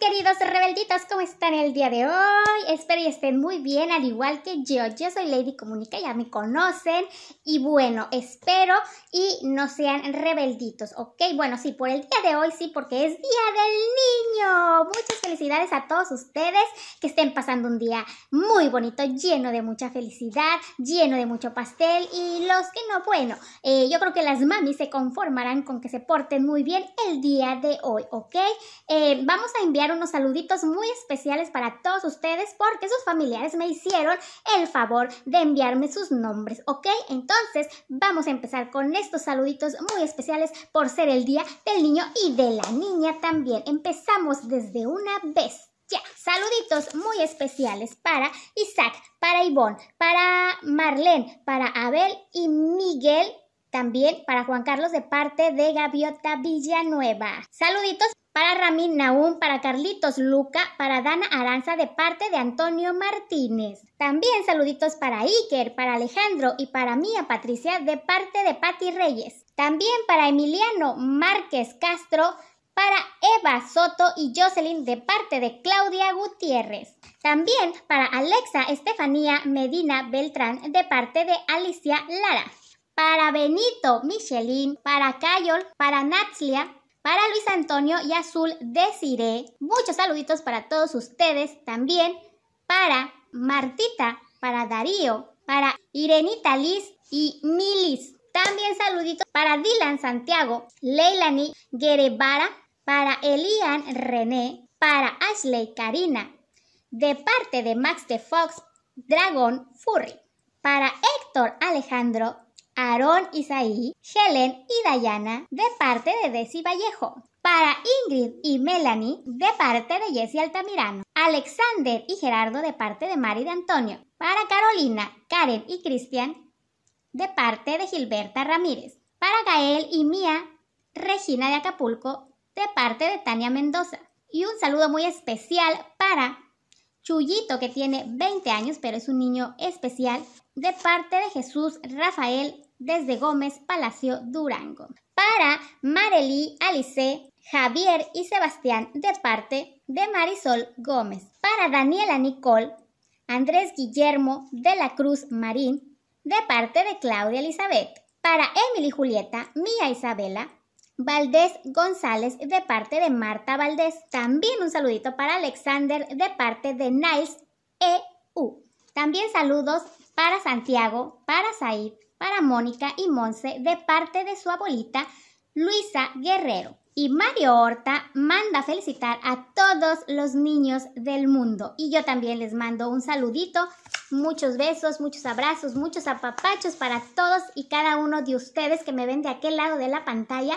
queridos rebelditos, ¿cómo están el día de hoy? Espero y estén muy bien, al igual que yo. Yo soy Lady Comunica, ya me conocen. Y bueno, espero y no sean rebelditos, ¿ok? Bueno, sí, por el día de hoy sí, porque es Día del Niño. Muchas felicidades a todos ustedes que estén pasando un día muy bonito, lleno de mucha felicidad, lleno de mucho pastel. Y los que no, bueno, eh, yo creo que las mamis se conformarán con que se porten muy bien el día de hoy, ¿ok? Eh, vamos a enviar unos saluditos muy especiales para todos ustedes porque sus familiares me hicieron el favor de enviarme sus nombres, ¿ok? Entonces vamos a empezar con estos saluditos muy especiales por ser el Día del Niño y de la Niña también. Empezamos desde una vez. Ya, saluditos muy especiales para Isaac, para Ivonne, para Marlene, para Abel y Miguel también para Juan Carlos de parte de Gaviota Villanueva. Saluditos para Ramín Naúm, para Carlitos Luca, para Dana Aranza de parte de Antonio Martínez. También saluditos para Iker, para Alejandro y para Mía Patricia de parte de Patti Reyes. También para Emiliano Márquez Castro, para Eva Soto y Jocelyn de parte de Claudia Gutiérrez. También para Alexa Estefanía Medina Beltrán de parte de Alicia Lara para Benito Michelin, para Cayol, para Natslia, para Luis Antonio y Azul Desiré. Muchos saluditos para todos ustedes también, para Martita, para Darío, para Irenita Liz y Milis. También saluditos para Dylan Santiago, Leilani Guerevara, para Elian René, para Ashley Karina, de parte de Max de Fox, Dragón Furry, para Héctor Alejandro, Aarón Isaí, Helen y Dayana de parte de Desi Vallejo. Para Ingrid y Melanie de parte de Jesse Altamirano. Alexander y Gerardo de parte de Mari de Antonio. Para Carolina, Karen y Cristian de parte de Gilberta Ramírez. Para Gael y Mía, Regina de Acapulco de parte de Tania Mendoza. Y un saludo muy especial para Chuyito que tiene 20 años pero es un niño especial de parte de Jesús Rafael desde Gómez Palacio, Durango. Para Marely Alice, Javier y Sebastián de parte de Marisol Gómez. Para Daniela Nicole, Andrés Guillermo de la Cruz Marín de parte de Claudia Elizabeth. Para Emily Julieta, Mía Isabela, Valdés González de parte de Marta Valdés. También un saludito para Alexander de parte de Niles EU. También saludos para Santiago, para Said, para Mónica y Monse de parte de su abuelita Luisa Guerrero. Y Mario Horta manda felicitar a todos los niños del mundo. Y yo también les mando un saludito, muchos besos, muchos abrazos, muchos apapachos para todos y cada uno de ustedes que me ven de aquel lado de la pantalla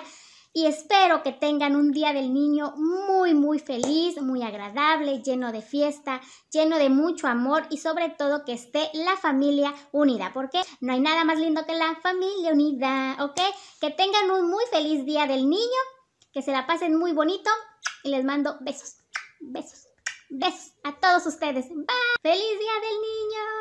y espero que tengan un día del niño muy, muy feliz, muy agradable, lleno de fiesta, lleno de mucho amor y sobre todo que esté la familia unida, porque no hay nada más lindo que la familia unida, ¿ok? Que tengan un muy feliz día del niño, que se la pasen muy bonito y les mando besos, besos, besos a todos ustedes. Bye. Feliz día del niño.